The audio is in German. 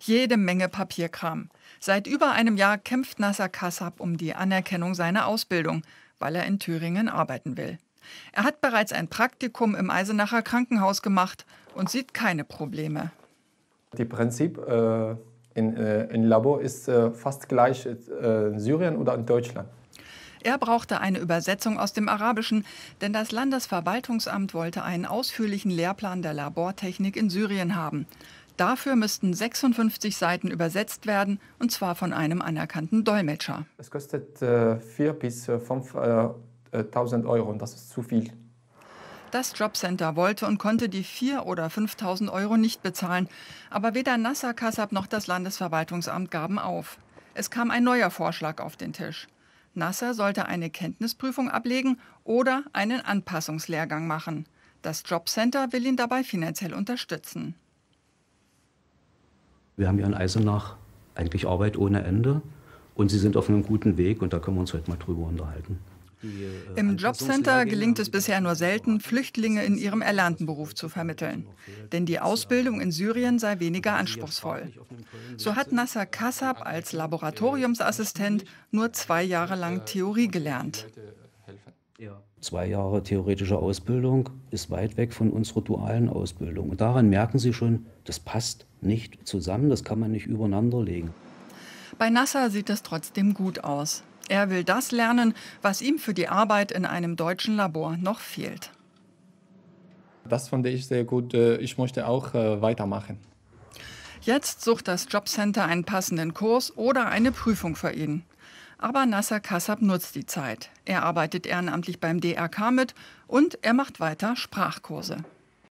Jede Menge Papierkram. Seit über einem Jahr kämpft Nasser Kassab um die Anerkennung seiner Ausbildung, weil er in Thüringen arbeiten will. Er hat bereits ein Praktikum im Eisenacher Krankenhaus gemacht und sieht keine Probleme. Die Prinzip äh, in, äh, in Labor ist äh, fast gleich in äh, Syrien oder in Deutschland. Er brauchte eine Übersetzung aus dem Arabischen, denn das Landesverwaltungsamt wollte einen ausführlichen Lehrplan der Labortechnik in Syrien haben. Dafür müssten 56 Seiten übersetzt werden, und zwar von einem anerkannten Dolmetscher. Es kostet äh, 4.000 bis äh, 5.000 äh, äh, Euro und das ist zu viel. Das Jobcenter wollte und konnte die 4.000 oder 5.000 Euro nicht bezahlen. Aber weder Nasser Kassab noch das Landesverwaltungsamt gaben auf. Es kam ein neuer Vorschlag auf den Tisch. Nasser sollte eine Kenntnisprüfung ablegen oder einen Anpassungslehrgang machen. Das Jobcenter will ihn dabei finanziell unterstützen. Wir haben hier in Eisenach eigentlich Arbeit ohne Ende und sie sind auf einem guten Weg und da können wir uns heute mal drüber unterhalten. Äh, Im Jobcenter genau gelingt es bisher nur selten, Flüchtlinge in ihrem erlernten Beruf zu vermitteln. Denn die Ausbildung in Syrien sei weniger anspruchsvoll. So hat Nasser Kassab als Laboratoriumsassistent nur zwei Jahre lang Theorie gelernt. Zwei Jahre theoretische Ausbildung ist weit weg von unserer dualen Ausbildung. Und daran merken Sie schon, das passt nicht zusammen, das kann man nicht übereinander legen. Bei Nasser sieht es trotzdem gut aus. Er will das lernen, was ihm für die Arbeit in einem deutschen Labor noch fehlt. Das fand ich sehr gut. Äh, ich möchte auch äh, weitermachen. Jetzt sucht das Jobcenter einen passenden Kurs oder eine Prüfung für ihn. Aber Nasser Kassab nutzt die Zeit. Er arbeitet ehrenamtlich beim DRK mit und er macht weiter Sprachkurse.